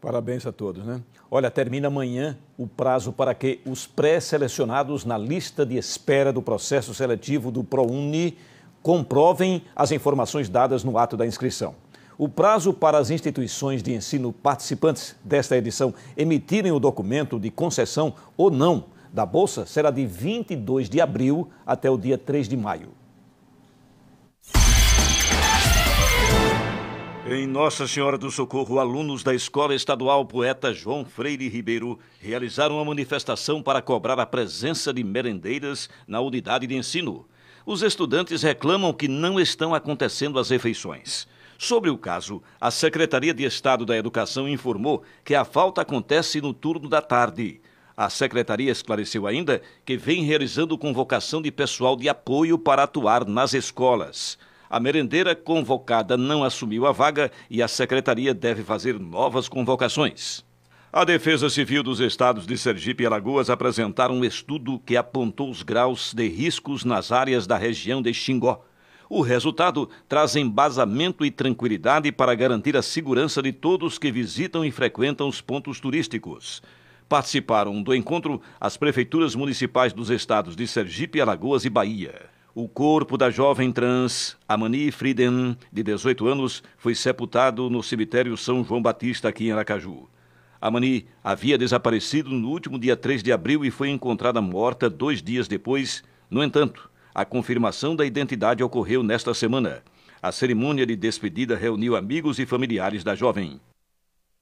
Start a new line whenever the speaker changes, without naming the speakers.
Parabéns a todos, né? Olha, termina amanhã o prazo para que os pré-selecionados na lista de espera do processo seletivo do ProUni comprovem as informações dadas no ato da inscrição. O prazo para as instituições de ensino participantes desta edição emitirem o documento de concessão ou não da bolsa será de 22 de abril até o dia 3 de maio. Em Nossa Senhora do Socorro, alunos da Escola Estadual Poeta João Freire Ribeiro realizaram uma manifestação para cobrar a presença de merendeiras na unidade de ensino. Os estudantes reclamam que não estão acontecendo as refeições. Sobre o caso, a Secretaria de Estado da Educação informou que a falta acontece no turno da tarde. A secretaria esclareceu ainda que vem realizando convocação de pessoal de apoio para atuar nas escolas. A merendeira convocada não assumiu a vaga e a secretaria deve fazer novas convocações. A Defesa Civil dos Estados de Sergipe e Alagoas apresentaram um estudo que apontou os graus de riscos nas áreas da região de Xingó. O resultado traz embasamento e tranquilidade para garantir a segurança de todos que visitam e frequentam os pontos turísticos. Participaram do encontro as prefeituras municipais dos estados de Sergipe, Alagoas e Bahia. O corpo da jovem trans, Amani Frieden, de 18 anos, foi sepultado no cemitério São João Batista, aqui em Aracaju. Amani havia desaparecido no último dia 3 de abril e foi encontrada morta dois dias depois. No entanto, a confirmação da identidade ocorreu nesta semana. A cerimônia de despedida reuniu amigos e familiares da jovem.